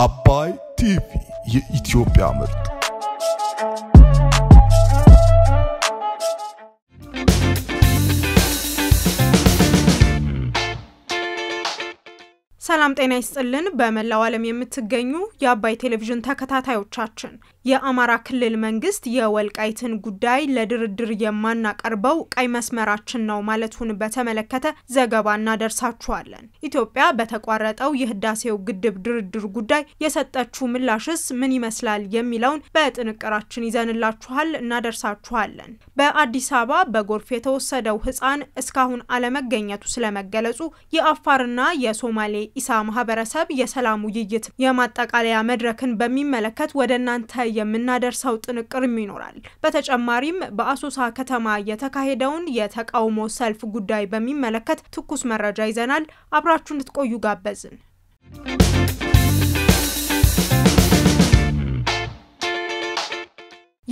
አባይ ቲቪ የኢትዮጵያ ምርጥ ሰላም ጤና ይስጥልን። በመላው ዓለም የምትገኙ የአባይ ቴሌቪዥን ተከታታዮቻችን የአማራ ክልል መንግስት የወልቃይትን ጉዳይ ለድርድር የማናቀርበው ቀይ መስመራችን ነው ማለቱን በተመለከተ ዘገባ እናደርሳችኋለን። ኢትዮጵያ በተቋረጠው የህዳሴው ግድብ ድርድር ጉዳይ የሰጠችው ምላሽስ ምን ይመስላል የሚለውን በጥንቅራችን ይዘንላችኋል እናደርሳችኋለን። በአዲስ አበባ በጎርፍ የተወሰደው ህፃን እስካሁን አለመገኘቱ ስለመገለጹ፣ የአፋርና የሶማሌ ኢሳ ማህበረሰብ የሰላም ውይይት የማጠቃለያ መድረክን በሚመለከት ወደ እናንተ የምናደርሰው ጥንቅርም ይኖራል። በተጨማሪም በአሶሳ ከተማ የተካሄደውን የተቃውሞ ሰልፍ ጉዳይ በሚመለከት ትኩስ መረጃ ይዘናል። አብራችሁ እንድትቆዩ ጋበዝን።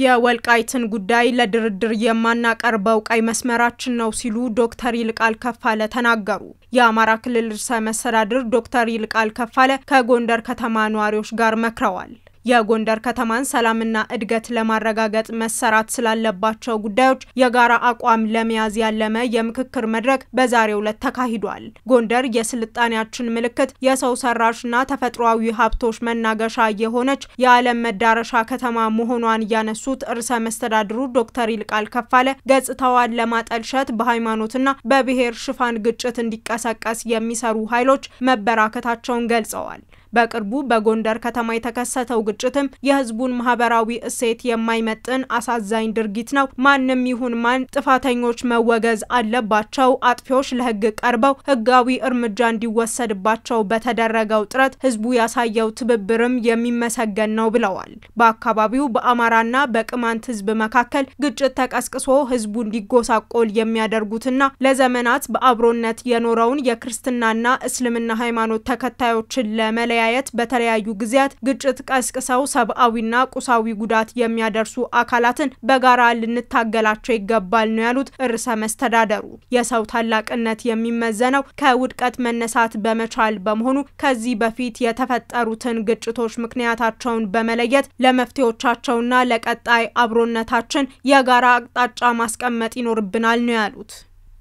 የወልቃይትን ጉዳይ ለድርድር የማናቀርበው ቀይ መስመራችን ነው ሲሉ ዶክተር ይልቃል ከፋለ ተናገሩ። የአማራ ክልል ርዕሰ መስተዳድር ዶክተር ይልቃል ከፋለ ከጎንደር ከተማ ነዋሪዎች ጋር መክረዋል። የጎንደር ከተማን ሰላምና እድገት ለማረጋገጥ መሰራት ስላለባቸው ጉዳዮች የጋራ አቋም ለመያዝ ያለመ የምክክር መድረክ በዛሬው ዕለት ተካሂዷል። ጎንደር የስልጣኔያችን ምልክት፣ የሰው ሰራሽና ተፈጥሯዊ ሀብቶች መናገሻ የሆነች የዓለም መዳረሻ ከተማ መሆኗን ያነሱት ርዕሰ መስተዳድሩ ዶክተር ይልቃል ከፋለ ገጽታዋን ለማጠልሸት በሃይማኖትና በብሔር ሽፋን ግጭት እንዲቀሰቀስ የሚሰሩ ኃይሎች መበራከታቸውን ገልጸዋል። በቅርቡ በጎንደር ከተማ የተከሰተው ግጭትም የህዝቡን ማህበራዊ እሴት የማይመጥን አሳዛኝ ድርጊት ነው። ማንም ይሁን ማን ጥፋተኞች መወገዝ አለባቸው። አጥፊዎች ለህግ ቀርበው ህጋዊ እርምጃ እንዲወሰድባቸው በተደረገው ጥረት ህዝቡ ያሳየው ትብብርም የሚመሰገን ነው ብለዋል። በአካባቢው በአማራና በቅማንት ህዝብ መካከል ግጭት ተቀስቅሶ ህዝቡ እንዲጎሳቆል የሚያደርጉትና ለዘመናት በአብሮነት የኖረውን የክርስትናና እስልምና ሃይማኖት ተከታዮችን ለመለያ በመለያየት በተለያዩ ጊዜያት ግጭት ቀስቅሰው ሰብአዊና ቁሳዊ ጉዳት የሚያደርሱ አካላትን በጋራ ልንታገላቸው ይገባል ነው ያሉት ርዕሰ መስተዳደሩ። የሰው ታላቅነት የሚመዘነው ከውድቀት መነሳት በመቻል በመሆኑ ከዚህ በፊት የተፈጠሩትን ግጭቶች ምክንያታቸውን በመለየት ለመፍትሄዎቻቸውና ለቀጣይ አብሮነታችን የጋራ አቅጣጫ ማስቀመጥ ይኖርብናል ነው ያሉት።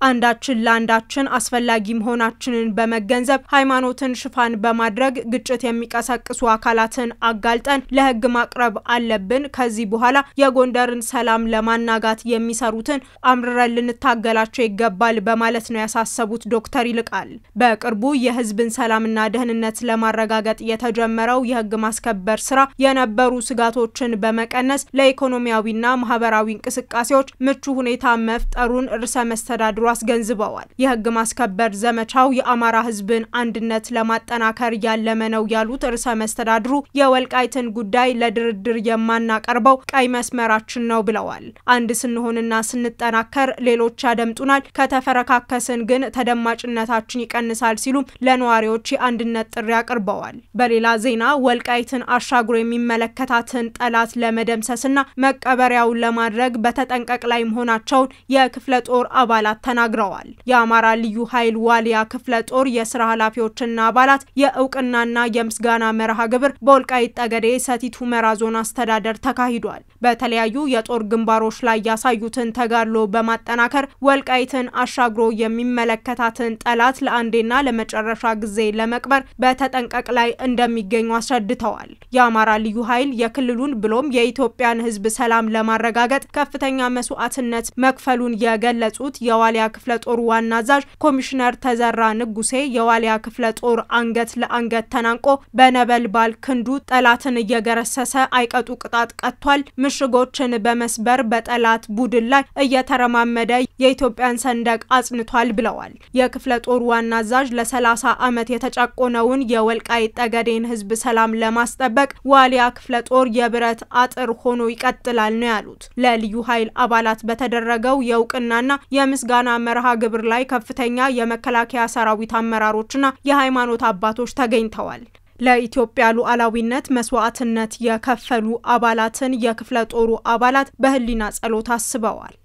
አንዳችን ለአንዳችን አስፈላጊ መሆናችንን በመገንዘብ ሃይማኖትን ሽፋን በማድረግ ግጭት የሚቀሰቅሱ አካላትን አጋልጠን ለህግ ማቅረብ አለብን። ከዚህ በኋላ የጎንደርን ሰላም ለማናጋት የሚሰሩትን አምርረን ልንታገላቸው ይገባል በማለት ነው ያሳሰቡት ዶክተር ይልቃል። በቅርቡ የሕዝብን ሰላምና ደህንነት ለማረጋገጥ የተጀመረው የህግ ማስከበር ስራ የነበሩ ስጋቶችን በመቀነስ ለኢኮኖሚያዊና ማህበራዊ እንቅስቃሴዎች ምቹ ሁኔታ መፍጠሩን ርዕሰ መስተዳድሯል። አስገንዝበዋል። የህግ ማስከበር ዘመቻው የአማራ ህዝብን አንድነት ለማጠናከር ያለመ ነው ያሉት ርዕሰ መስተዳድሩ የወልቃይትን ጉዳይ ለድርድር የማናቀርበው ቀይ መስመራችን ነው ብለዋል። አንድ ስንሆንና ስንጠናከር ሌሎች ያደምጡናል፣ ከተፈረካከስን ግን ተደማጭነታችን ይቀንሳል ሲሉም ለነዋሪዎች የአንድነት ጥሪ አቅርበዋል። በሌላ ዜና ወልቃይትን አሻግሮ የሚመለከታትን ጠላት ለመደምሰስና መቀበሪያውን ለማድረግ በተጠንቀቅ ላይ መሆናቸውን የክፍለ ጦር አባላት ተናግረዋል። ተናግረዋል። የአማራ ልዩ ኃይል ዋሊያ ክፍለ ጦር የስራ ኃላፊዎችና አባላት የእውቅናና የምስጋና መርሃ ግብር በወልቃይት ጠገዴ ሰቲት ሁመራ ዞን አስተዳደር ተካሂዷል። በተለያዩ የጦር ግንባሮች ላይ ያሳዩትን ተጋድሎ በማጠናከር ወልቃይትን አሻግሮ የሚመለከታትን ጠላት ለአንዴና ለመጨረሻ ጊዜ ለመቅበር በተጠንቀቅ ላይ እንደሚገኙ አስረድተዋል። የአማራ ልዩ ኃይል የክልሉን ብሎም የኢትዮጵያን ሕዝብ ሰላም ለማረጋገጥ ከፍተኛ መስዋዕትነት መክፈሉን የገለጹት የዋሊያ ክፍለ ጦር ዋና አዛዥ ኮሚሽነር ተዘራ ንጉሴ የዋሊያ ክፍለ ጦር አንገት ለአንገት ተናንቆ በነበልባል ክንዱ ጠላትን እየገረሰሰ አይቀጡ ቅጣት ቀጥቷል። ምሽጎችን በመስበር በጠላት ቡድን ላይ እየተረማመደ የኢትዮጵያን ሰንደቅ አጽንቷል ብለዋል። የክፍለ ጦር ዋና አዛዥ ለ30 ዓመት የተጫቆነውን የወልቃይት ጠገዴን ህዝብ ሰላም ለማስጠበቅ ዋሊያ ክፍለ ጦር የብረት አጥር ሆኖ ይቀጥላል ነው ያሉት። ለልዩ ኃይል አባላት በተደረገው የእውቅናና የምስጋና መርሃ ግብር ላይ ከፍተኛ የመከላከያ ሰራዊት አመራሮችና የሃይማኖት አባቶች ተገኝተዋል። ለኢትዮጵያ ሉዓላዊነት መስዋዕትነት የከፈሉ አባላትን የክፍለ ጦሩ አባላት በህሊና ጸሎት አስበዋል።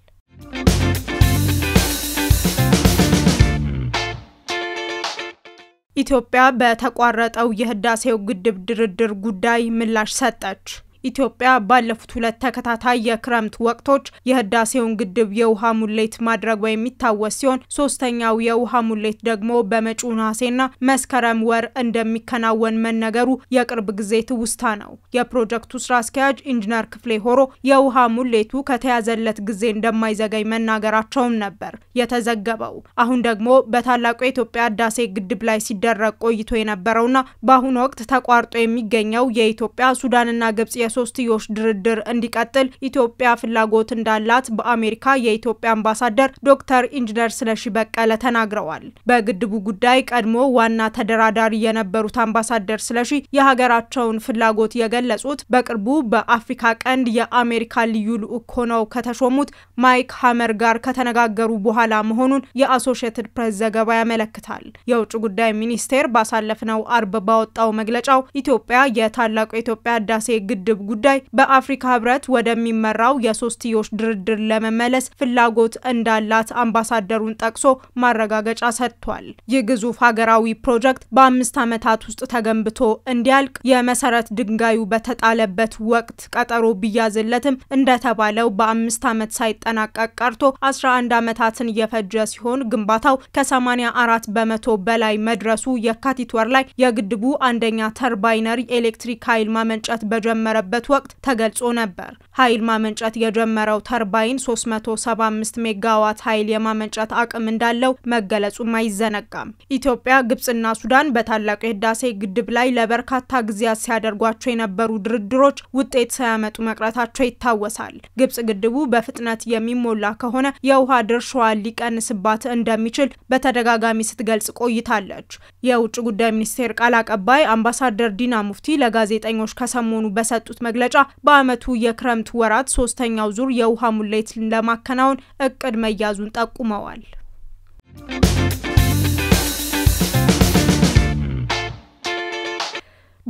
ኢትዮጵያ በተቋረጠው የህዳሴው ግድብ ድርድር ጉዳይ ምላሽ ሰጠች። ኢትዮጵያ ባለፉት ሁለት ተከታታይ የክረምት ወቅቶች የህዳሴውን ግድብ የውሃ ሙሌት ማድረጓ የሚታወስ ሲሆን ሶስተኛው የውሃ ሙሌት ደግሞ በመጪው ነሐሴና መስከረም ወር እንደሚከናወን መነገሩ የቅርብ ጊዜ ትውስታ ነው። የፕሮጀክቱ ስራ አስኪያጅ ኢንጂነር ክፍሌ ሆሮ የውሃ ሙሌቱ ከተያዘለት ጊዜ እንደማይዘገይ መናገራቸውን ነበር የተዘገበው። አሁን ደግሞ በታላቁ የኢትዮጵያ ህዳሴ ግድብ ላይ ሲደረግ ቆይቶ የነበረውና በአሁኑ ወቅት ተቋርጦ የሚገኘው የኢትዮጵያ ሱዳንና ግብጽ የሶስትዮሽ ድርድር እንዲቀጥል ኢትዮጵያ ፍላጎት እንዳላት በአሜሪካ የኢትዮጵያ አምባሳደር ዶክተር ኢንጂነር ስለሺ በቀለ ተናግረዋል። በግድቡ ጉዳይ ቀድሞ ዋና ተደራዳሪ የነበሩት አምባሳደር ስለሺ የሀገራቸውን ፍላጎት የገለጹት በቅርቡ በአፍሪካ ቀንድ የአሜሪካ ልዩ ልዑክ ሆነው ከተሾሙት ማይክ ሀመር ጋር ከተነጋገሩ በኋላ መሆኑን የአሶሽየትድ ፕሬስ ዘገባ ያመለክታል። የውጭ ጉዳይ ሚኒስቴር ባሳለፍነው አርብ ባወጣው መግለጫው ኢትዮጵያ የታላቁ የኢትዮጵያ ህዳሴ ግድብ ጉዳይ በአፍሪካ ህብረት ወደሚመራው የሶስትዮሽ ድርድር ለመመለስ ፍላጎት እንዳላት አምባሳደሩን ጠቅሶ ማረጋገጫ ሰጥቷል። ይህ ግዙፍ ሀገራዊ ፕሮጀክት በአምስት ዓመታት ውስጥ ተገንብቶ እንዲያልቅ የመሰረት ድንጋዩ በተጣለበት ወቅት ቀጠሮ ቢያዝለትም እንደተባለው በአምስት ዓመት ሳይጠናቀቅ ቀርቶ 11 ዓመታትን የፈጀ ሲሆን ግንባታው ከ84 በመቶ በላይ መድረሱ የካቲት ወር ላይ የግድቡ አንደኛ ተርባይነር የኤሌክትሪክ ኃይል ማመንጨት በጀመረበት በነበረበት ወቅት ተገልጾ ነበር። ኃይል ማመንጨት የጀመረው ተርባይን 375 ሜጋዋት ኃይል የማመንጨት አቅም እንዳለው መገለጹም አይዘነጋም። ኢትዮጵያ፣ ግብጽና ሱዳን በታላቁ የህዳሴ ግድብ ላይ ለበርካታ ጊዜያት ሲያደርጓቸው የነበሩ ድርድሮች ውጤት ሳያመጡ መቅረታቸው ይታወሳል። ግብጽ ግድቡ በፍጥነት የሚሞላ ከሆነ የውሃ ድርሻዋን ሊቀንስባት እንደሚችል በተደጋጋሚ ስትገልጽ ቆይታለች። የውጭ ጉዳይ ሚኒስቴር ቃል አቀባይ አምባሳደር ዲና ሙፍቲ ለጋዜጠኞች ከሰሞኑ በሰጡት ባወጡት መግለጫ በዓመቱ የክረምት ወራት ሶስተኛው ዙር የውሃ ሙሌት ለማከናወን እቅድ መያዙን ጠቁመዋል።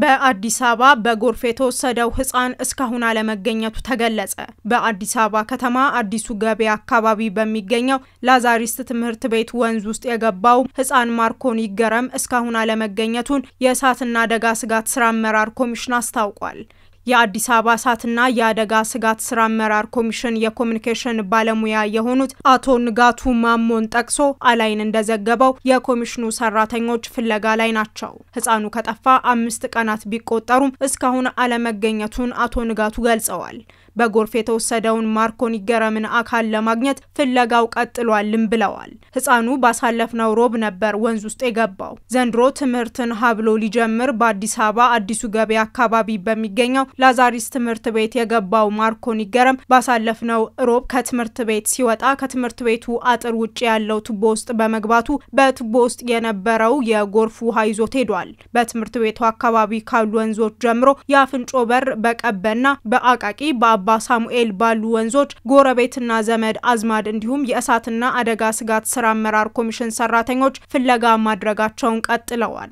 በአዲስ አበባ በጎርፍ የተወሰደው ህፃን እስካሁን አለመገኘቱ ተገለጸ። በአዲስ አበባ ከተማ አዲሱ ገበያ አካባቢ በሚገኘው ላዛሪስት ትምህርት ቤት ወንዝ ውስጥ የገባው ህፃን ማርኮን ይገረም እስካሁን አለመገኘቱን የእሳትና አደጋ ስጋት ስራ አመራር ኮሚሽን አስታውቋል። የአዲስ አበባ እሳትና የአደጋ ስጋት ስራ አመራር ኮሚሽን የኮሚኒኬሽን ባለሙያ የሆኑት አቶ ንጋቱ ማሞን ጠቅሶ አላይን እንደዘገበው የኮሚሽኑ ሰራተኞች ፍለጋ ላይ ናቸው። ህፃኑ ከጠፋ አምስት ቀናት ቢቆጠሩም እስካሁን አለመገኘቱን አቶ ንጋቱ ገልጸዋል። በጎርፍ የተወሰደውን ማርኮኒ ገረምን አካል ለማግኘት ፍለጋው ቀጥሏልም ብለዋል። ህፃኑ ባሳለፍነው ሮብ ነበር ወንዝ ውስጥ የገባው። ዘንድሮ ትምህርትን ሀብሎ ሊጀምር በአዲስ አበባ አዲሱ ገበያ አካባቢ በሚገኘው ላዛሪስ ትምህርት ቤት የገባው ማርኮኒ ገረም ባሳለፍነው ሮብ ከትምህርት ቤት ሲወጣ ከትምህርት ቤቱ አጥር ውጭ ያለው ቱቦ ውስጥ በመግባቱ በቱቦ ውስጥ የነበረው የጎርፍ ውሃ ይዞት ሄዷል። በትምህርት ቤቱ አካባቢ ካሉ ወንዞች ጀምሮ የአፍንጮ በር በቀበና በአቃቂ በአ አባ ሳሙኤል ባሉ ወንዞች ጎረቤትና ዘመድ አዝማድ እንዲሁም የእሳትና አደጋ ስጋት ስራ አመራር ኮሚሽን ሰራተኞች ፍለጋ ማድረጋቸውን ቀጥለዋል።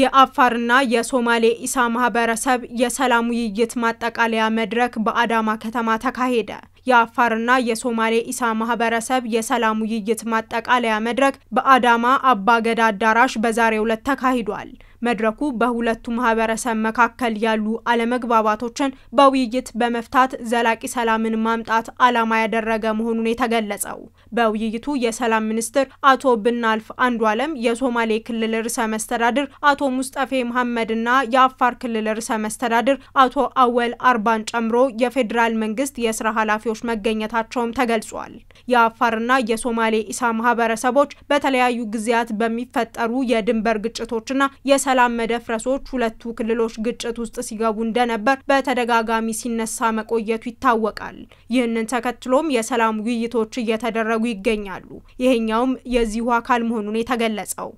የአፋርና የሶማሌ ኢሳ ማህበረሰብ የሰላም ውይይት ማጠቃለያ መድረክ በአዳማ ከተማ ተካሄደ። የአፋርና የሶማሌ ኢሳ ማህበረሰብ የሰላም ውይይት ማጠቃለያ መድረክ በአዳማ አባገዳ አዳራሽ በዛሬው ዕለት ተካሂዷል። መድረኩ በሁለቱ ማህበረሰብ መካከል ያሉ አለመግባባቶችን በውይይት በመፍታት ዘላቂ ሰላምን ማምጣት ዓላማ ያደረገ መሆኑን የተገለጸው በውይይቱ የሰላም ሚኒስትር አቶ ብናልፍ አለም፣ የሶማሌ ክልል ርዕሰ መስተዳድር አቶ ሙስጠፌ መሐመድና የአፋር ክልል ርዕሰ መስተዳድር አቶ አወል አርባን ጨምሮ የፌዴራል መንግስት የስራ ኃላፊዎች መገኘታቸውም ተገልጿል። የአፋርና የሶማሌ ኢሳ ማህበረሰቦች በተለያዩ ጊዜያት በሚፈጠሩ የድንበር ግጭቶችና የ የሰላም መደፍረሶች ሁለቱ ክልሎች ግጭት ውስጥ ሲገቡ እንደነበር በተደጋጋሚ ሲነሳ መቆየቱ ይታወቃል። ይህንን ተከትሎም የሰላም ውይይቶች እየተደረጉ ይገኛሉ። ይሄኛውም የዚሁ አካል መሆኑን የተገለጸው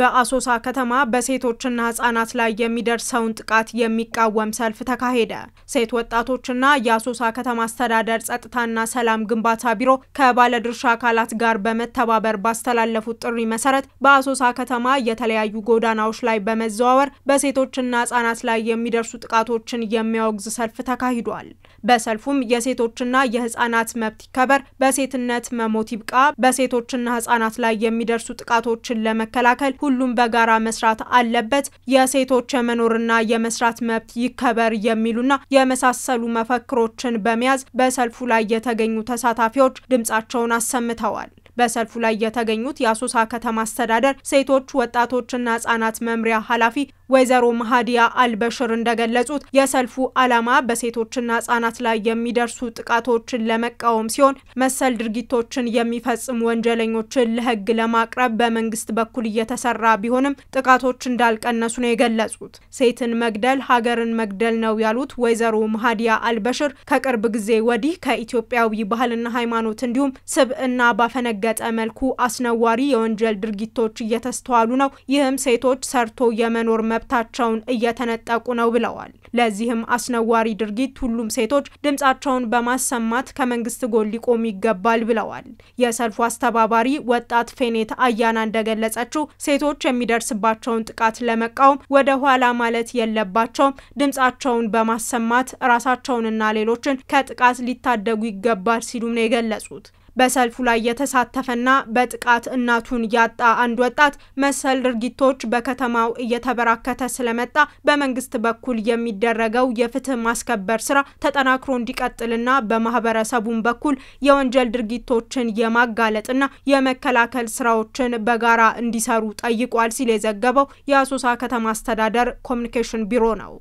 በአሶሳ ከተማ በሴቶችና ህጻናት ላይ የሚደርሰውን ጥቃት የሚቃወም ሰልፍ ተካሄደ። ሴት ወጣቶችና የአሶሳ ከተማ አስተዳደር ጸጥታና ሰላም ግንባታ ቢሮ ከባለድርሻ አካላት ጋር በመተባበር ባስተላለፉት ጥሪ መሰረት በአሶሳ ከተማ የተለያዩ ጎዳናዎች ላይ በመዘዋወር በሴቶችና ህጻናት ላይ የሚደርሱ ጥቃቶችን የሚያወግዝ ሰልፍ ተካሂዷል። በሰልፉም የሴቶችና የህጻናት መብት ይከበር፣ በሴትነት መሞት ይብቃ፣ በሴቶችና ህጻናት ላይ የሚደርሱ ጥቃቶችን ለመከላከል ሁሉም በጋራ መስራት አለበት፣ የሴቶች የመኖርና የመስራት መብት ይከበር የሚሉና የመሳሰሉ መፈክሮችን በመያዝ በሰልፉ ላይ የተገኙ ተሳታፊዎች ድምጻቸውን አሰምተዋል። በሰልፉ ላይ የተገኙት የአሶሳ ከተማ አስተዳደር ሴቶች ወጣቶችና ህጻናት መምሪያ ኃላፊ ወይዘሮ መሀዲያ አልበሽር እንደገለጹት የሰልፉ ዓላማ በሴቶችና ህጻናት ላይ የሚደርሱ ጥቃቶችን ለመቃወም ሲሆን መሰል ድርጊቶችን የሚፈጽሙ ወንጀለኞችን ለህግ ለማቅረብ በመንግስት በኩል እየተሰራ ቢሆንም ጥቃቶች እንዳልቀነሱ ነው የገለጹት። ሴትን መግደል ሀገርን መግደል ነው ያሉት ወይዘሮ መሀዲያ አልበሽር ከቅርብ ጊዜ ወዲህ ከኢትዮጵያዊ ባህልና ሃይማኖት እንዲሁም ስብዕና ባፈነገጠ መልኩ አስነዋሪ የወንጀል ድርጊቶች እየተስተዋሉ ነው። ይህም ሴቶች ሰርቶ የመኖር መብታቸውን እየተነጠቁ ነው ብለዋል። ለዚህም አስነዋሪ ድርጊት ሁሉም ሴቶች ድምጻቸውን በማሰማት ከመንግስት ጎን ሊቆም ይገባል ብለዋል። የሰልፉ አስተባባሪ ወጣት ፌኔት አያና እንደገለጸችው ሴቶች የሚደርስባቸውን ጥቃት ለመቃወም ወደ ኋላ ማለት የለባቸውም። ድምጻቸውን በማሰማት ራሳቸውንና ሌሎችን ከጥቃት ሊታደጉ ይገባል ሲሉም ነው የገለጹት። በሰልፉ ላይ የተሳተፈና በጥቃት እናቱን ያጣ አንድ ወጣት መሰል ድርጊቶች በከተማው እየተበራከተ ስለመጣ በመንግስት በኩል የሚደረገው የፍትህ ማስከበር ስራ ተጠናክሮ እንዲቀጥልና በማህበረሰቡም በኩል የወንጀል ድርጊቶችን የማጋለጥና የመከላከል ስራዎችን በጋራ እንዲሰሩ ጠይቋል ሲል የዘገበው የአሶሳ ከተማ አስተዳደር ኮሚኒኬሽን ቢሮ ነው።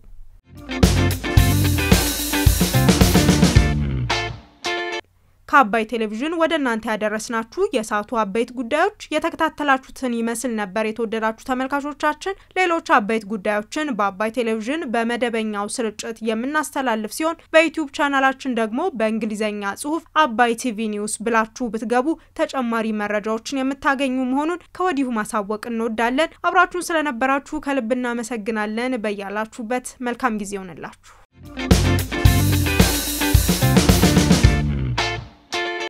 ከአባይ ቴሌቪዥን ወደ እናንተ ያደረስናችሁ የሰዓቱ አበይት ጉዳዮች የተከታተላችሁትን ይመስል ነበር። የተወደዳችሁ ተመልካቾቻችን፣ ሌሎች አበይት ጉዳዮችን በአባይ ቴሌቪዥን በመደበኛው ስርጭት የምናስተላልፍ ሲሆን በዩቲዩብ ቻናላችን ደግሞ በእንግሊዝኛ ጽሁፍ አባይ ቲቪ ኒውስ ብላችሁ ብትገቡ ተጨማሪ መረጃዎችን የምታገኙ መሆኑን ከወዲሁ ማሳወቅ እንወዳለን። አብራችሁን ስለነበራችሁ ከልብ እናመሰግናለን። በያላችሁበት መልካም ጊዜ ይሆንላችሁ።